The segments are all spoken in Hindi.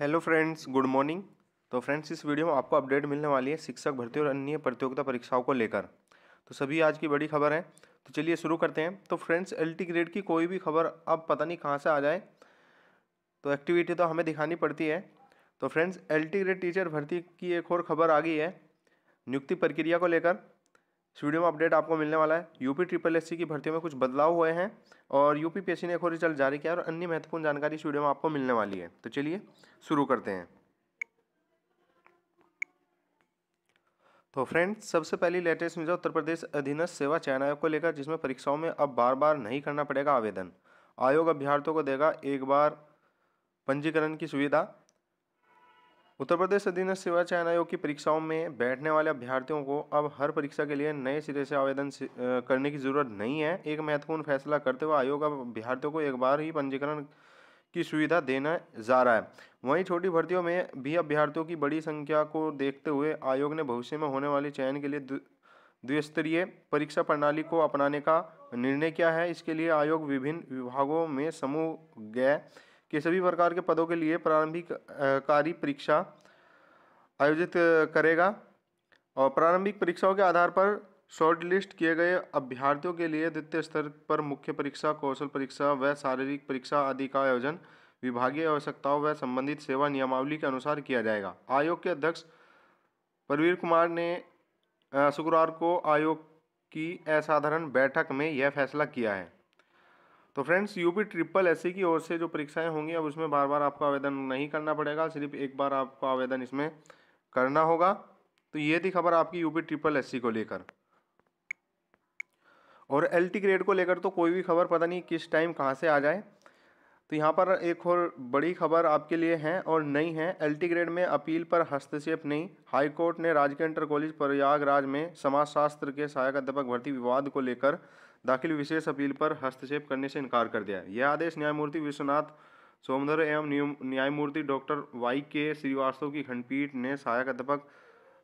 हेलो फ्रेंड्स गुड मॉर्निंग तो फ्रेंड्स इस वीडियो में आपको अपडेट मिलने वाली है शिक्षक भर्ती और अन्य प्रतियोगिता परीक्षाओं को लेकर तो सभी आज की बड़ी खबर है तो चलिए शुरू करते हैं तो फ्रेंड्स एल ग्रेड की कोई भी खबर अब पता नहीं कहाँ से आ जाए तो एक्टिविटी तो हमें दिखानी पड़ती है तो फ्रेंड्स एल ग्रेड टीचर भर्ती की एक और खबर आ गई है नियुक्ति प्रक्रिया को लेकर इस वीडियो में अपडेट आपको मिलने वाला है यूपी ट्रिपल एस की भर्ती में कुछ बदलाव हुए हैं और यूपी पी ने एक और रिजल्ट जारी किया और अन्य महत्वपूर्ण जानकारी इस वीडियो में आपको मिलने वाली है तो चलिए शुरू करते हैं तो फ्रेंड्स सबसे पहली लेटेस्ट न्यूज़ उत्तर प्रदेश अधीनस्थ सेवा चयन आयोग को लेकर जिसमें परीक्षाओं में अब बार बार नहीं करना पड़ेगा आवेदन आयोग अभ्यर्थियों को देगा एक बार पंजीकरण की सुविधा उत्तर प्रदेश अधीन सेवा चयन आयोग की परीक्षाओं में बैठने वाले अभ्यर्थियों को अब हर परीक्षा के लिए नए सिरे से आवेदन करने की जरूरत नहीं है एक महत्वपूर्ण फैसला करते हुए आयोग अब अभ्यर्थियों को एक बार ही पंजीकरण की सुविधा देना जा रहा है वहीं छोटी भर्तियों में भी अभ्यर्थियों की बड़ी संख्या को देखते हुए आयोग ने भविष्य में होने वाले चयन के लिए द्विस्तरीय परीक्षा प्रणाली को अपनाने का निर्णय किया है इसके लिए आयोग विभिन्न विभागों में समूह गए के सभी प्रकार के पदों के लिए प्रारंभिक कार्य परीक्षा आयोजित करेगा और प्रारंभिक परीक्षाओं के आधार पर शॉर्ट लिस्ट किए गए अभ्यर्थियों के लिए द्वितीय स्तर पर मुख्य परीक्षा कौशल परीक्षा व शारीरिक परीक्षा आदि का आयोजन विभागीय आवश्यकताओं व संबंधित सेवा नियमावली के अनुसार किया जाएगा आयोग के अध्यक्ष परवीर कुमार ने शुक्रवार को आयोग की असाधारण बैठक में यह फैसला किया है तो फ्रेंड्स यूपी ट्रिपल एस की ओर से जो परीक्षाएं होंगी अब उसमें बार बार आपको आवेदन नहीं करना पड़ेगा सिर्फ एक बार आपको आवेदन इसमें करना होगा तो ये थी खबर आपकी यूपी ट्रिपल एस को लेकर और एल ग्रेड को लेकर तो कोई भी खबर पता नहीं किस टाइम कहाँ से आ जाए तो यहाँ पर एक और बड़ी खबर आपके लिए है और नई है एल टी ग्रेड में अपील पर हस्तक्षेप नहीं हाईकोर्ट ने राजकीय इंटर कॉलेज प्रयागराज में समाजशास्त्र के सहायक अध्यापक भर्ती विवाद को लेकर दाखिल विशेष अपील पर हस्तक्षेप करने से इनकार कर दिया यह आदेश न्यायमूर्ति विश्वनाथ सोमधर एवं न्यायमूर्ति डॉक्टर वाई के श्रीवास्तव की खंडपीठ ने सहायक अध्यापक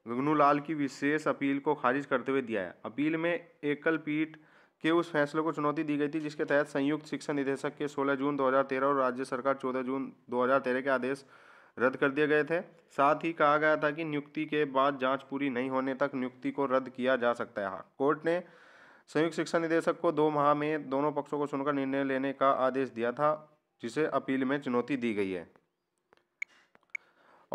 गगनूलाल की विशेष अपील को खारिज करते हुए दिया है अपील में एकल पीठ के उस फैसले को चुनौती दी गई थी जिसके तहत संयुक्त शिक्षा निदेशक के 16 जून 2013 और राज्य सरकार 14 जून 2013 के आदेश रद्द कर दिए गए थे साथ ही कहा गया था कि नियुक्ति के बाद जांच पूरी नहीं होने तक नियुक्ति को रद्द किया जा सकता है कोर्ट ने संयुक्त शिक्षा निदेशक को दो माह में दोनों पक्षों को सुनकर निर्णय लेने का आदेश दिया था जिसे अपील में चुनौती दी गई है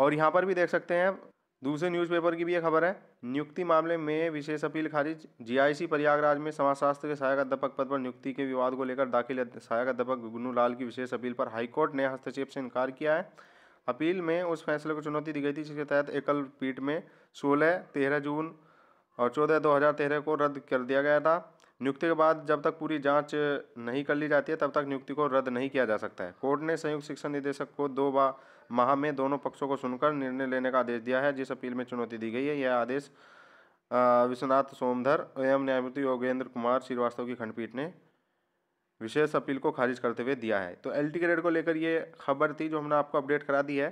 और यहाँ पर भी देख सकते हैं दूसरे न्यूज़पेपर की भी यह खबर है नियुक्ति मामले में विशेष अपील खारिज जीआईसी प्रयागराज में समाजशास्त्र के सहायक अध्यापक पद पर नियुक्ति के विवाद को लेकर दाखिल सहायक अध्यापक गुन्नू लाल की विशेष अपील पर हाईकोर्ट ने हस्तक्षेप से इनकार किया है अपील में उस फैसले को चुनौती दी गई थी जिसके तहत एकल पीठ में सोलह तेरह जून और चौदह दो हज़ार तेरह को रद्द कर दिया गया था नियुक्ति के बाद जब तक पूरी जांच नहीं कर ली जाती है तब तक नियुक्ति को रद्द नहीं किया जा सकता है कोर्ट ने संयुक्त शिक्षा निदेशक को दो बा माह में दोनों पक्षों को सुनकर निर्णय लेने का आदेश दिया है जिस अपील में चुनौती दी गई है यह आदेश विश्वनाथ सोमधर एवं न्यायमूर्ति योगेंद्र कुमार श्रीवास्तव की खंडपीठ ने विशेष अपील को खारिज करते हुए दिया है तो एल टी ग्रेड को लेकर ये खबर थी जो हमने आपको अपडेट करा दी है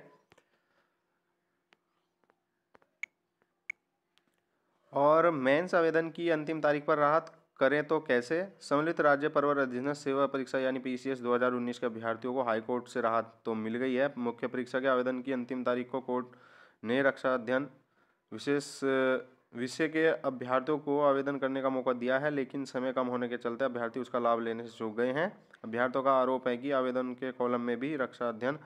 और मेंस आवेदन की अंतिम तारीख पर राहत करें तो कैसे सम्मिलित राज्य परवर अधीन सेवा परीक्षा यानी पीसीएस 2019 के अभ्यर्थियों को हाईकोर्ट से राहत तो मिल गई है मुख्य परीक्षा के आवेदन की अंतिम तारीख को कोर्ट ने रक्षा अध्ययन विशेष विषय के अभ्यर्थियों को आवेदन करने का मौका दिया है लेकिन समय कम होने के चलते अभ्यर्थी उसका लाभ लेने से चूक गए हैं अभ्यर्थियों का आरोप है कि आवेदन के कॉलम में भी रक्षा अध्ययन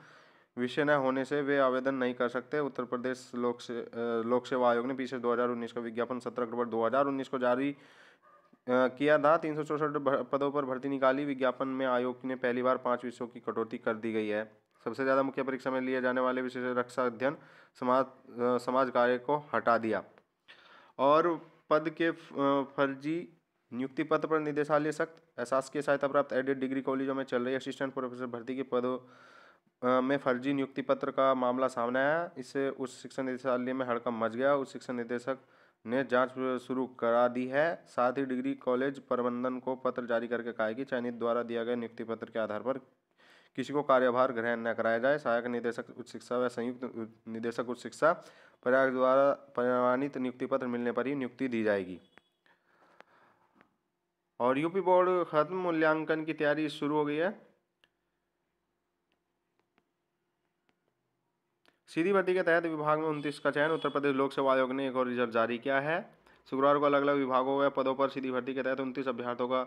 विषय न होने से वे आवेदन नहीं कर सकते उत्तर प्रदेश लोक से लोक सेवा आयोग ने पीछे 2019 का विज्ञापन 17 अक्टूबर 2019 को जारी किया था तीन पदों पर भर्ती निकाली विज्ञापन में आयोग ने पहली बार पाँच विषयों की कटौती कर दी गई है सबसे ज़्यादा मुख्य परीक्षा में लिए जाने वाले विशेष रक्षा अध्ययन समाज समाज कार्य को हटा दिया और पद के फर्जी नियुक्ति पत्र पर निदेशालय सख्त एहसास के सहायता प्राप्त एडेड डिग्री कॉलेजों में चल रही असिस्टेंट प्रोफेसर भर्ती के पदों में फर्जी नियुक्ति पत्र का मामला सामने आया इससे उस शिक्षा निदेशालय में हड़कम मच गया उस शिक्षा निदेशक ने जांच शुरू करा दी है साथ ही डिग्री कॉलेज प्रबंधन को पत्र जारी करके कहा कि चयनित द्वारा दिया गया नियुक्ति पत्र के आधार पर किसी को कार्यभार ग्रहण न कराया जाए सहायक निदेशक उच्च शिक्षा व संयुक्त निदेशक उच्च शिक्षा प्रयाग द्वारा प्रमाणित नियुक्ति पत्र मिलने पर ही नियुक्ति दी जाएगी और यूपी बोर्ड खत्म मूल्यांकन की तैयारी शुरू हो गई है सीधी भर्ती के तहत विभाग में उनतीस का चयन उत्तर प्रदेश लोक सेवा आयोग ने एक और रिजल्ट जारी किया है शुक्रवार को अलग अलग विभागों व पदों पर सीधी भर्ती के तहत उनतीस अभ्यर्थियों का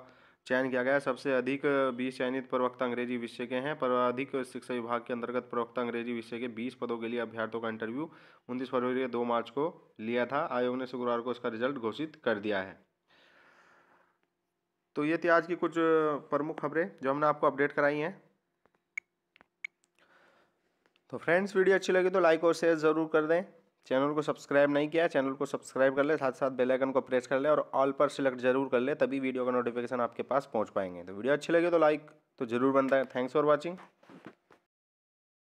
चयन किया गया सबसे अधिक बीस चयनित प्रवक्ता अंग्रेजी विषय के हैं पर अधिक शिक्षा विभाग के अंतर्गत प्रवक्ता अंग्रेजी विषय के बीस पदों के लिए अभ्यर्थियों का इंटरव्यू उनतीस फरवरी दो मार्च को लिया था आयोग ने शुक्रवार को इसका रिजल्ट घोषित कर दिया है तो ये थी आज की कुछ प्रमुख खबरें जो हमने आपको अपडेट कराई हैं तो फ्रेंड्स वीडियो अच्छी लगी तो लाइक और शेयर ज़रूर कर दें चैनल को सब्सक्राइब नहीं किया चैनल को सब्सक्राइब कर ले साथ साथ बेल आइकन को प्रेस कर ले और ऑल पर सिलेक्ट जरूर कर ले तभी वीडियो का नोटिफिकेशन आपके पास पहुंच पाएंगे तो वीडियो अच्छी लगे तो लाइक तो जरूर बनता है थैंक्स फॉर वॉचिंग